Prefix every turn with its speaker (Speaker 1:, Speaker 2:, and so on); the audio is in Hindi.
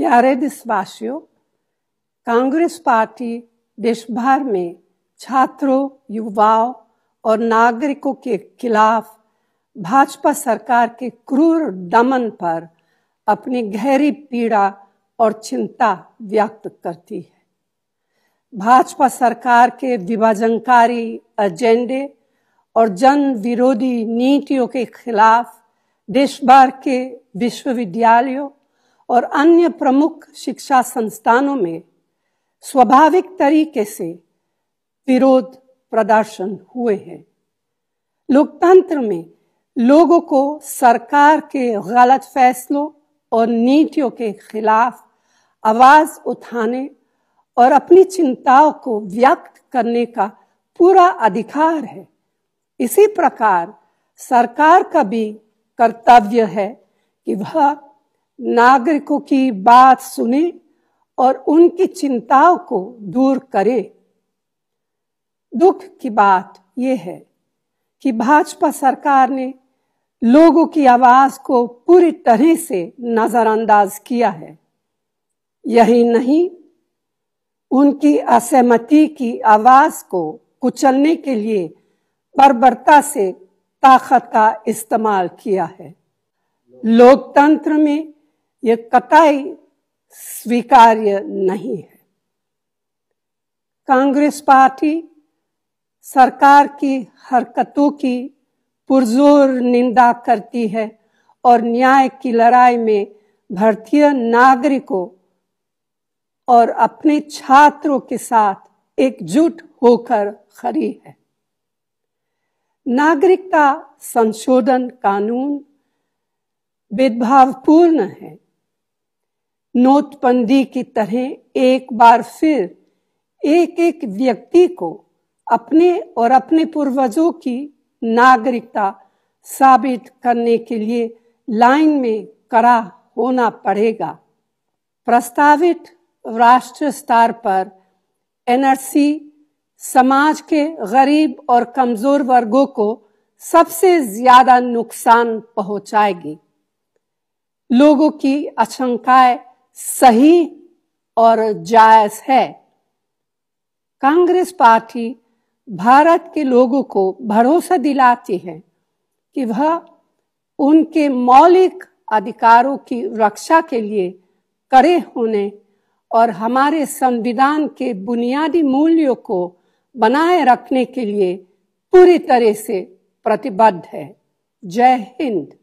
Speaker 1: प्यारे देशवासियों कांग्रेस पार्टी देश भर में छात्रों युवाओं और नागरिकों के खिलाफ भाजपा सरकार के क्रूर दमन पर अपनी गहरी पीड़ा और चिंता व्यक्त करती है भाजपा सरकार के विभाजनकारी एजेंडे और जन विरोधी नीतियों के खिलाफ देश भर के विश्वविद्यालयों और अन्य प्रमुख शिक्षा संस्थानों में स्वाभाविक तरीके से विरोध प्रदर्शन हुए हैं लोकतंत्र में लोगों को सरकार के गलत फैसलों और नीतियों के खिलाफ आवाज उठाने और अपनी चिंताओं को व्यक्त करने का पूरा अधिकार है इसी प्रकार सरकार का भी कर्तव्य है कि वह नागरिकों की बात सुने और उनकी चिंताओं को दूर करे दुख की बात यह है कि भाजपा सरकार ने लोगों की आवाज को पूरी तरह से नजरअंदाज किया है यही नहीं उनकी असहमति की आवाज को कुचलने के लिए बर्बरता से ताकत का इस्तेमाल किया है लोकतंत्र में ये कतई स्वीकार्य नहीं है कांग्रेस पार्टी सरकार की हरकतों की पुरजोर निंदा करती है और न्याय की लड़ाई में भारतीय नागरिकों और अपने छात्रों के साथ एकजुट होकर खड़ी है नागरिकता संशोधन कानून भेदभावपूर्ण है नोटबंदी की तरह एक बार फिर एक एक व्यक्ति को अपने और अपने पूर्वजों की नागरिकता साबित करने के लिए लाइन में करा होना पड़ेगा प्रस्तावित राष्ट्र स्तर पर एनआरसी समाज के गरीब और कमजोर वर्गों को सबसे ज्यादा नुकसान पहुंचाएगी लोगों की आशंकाएं सही और जायज है कांग्रेस पार्टी भारत के लोगों को भरोसा दिलाती है कि वह उनके मौलिक अधिकारों की रक्षा के लिए करे होने और हमारे संविधान के बुनियादी मूल्यों को बनाए रखने के लिए पूरी तरह से प्रतिबद्ध है जय हिंद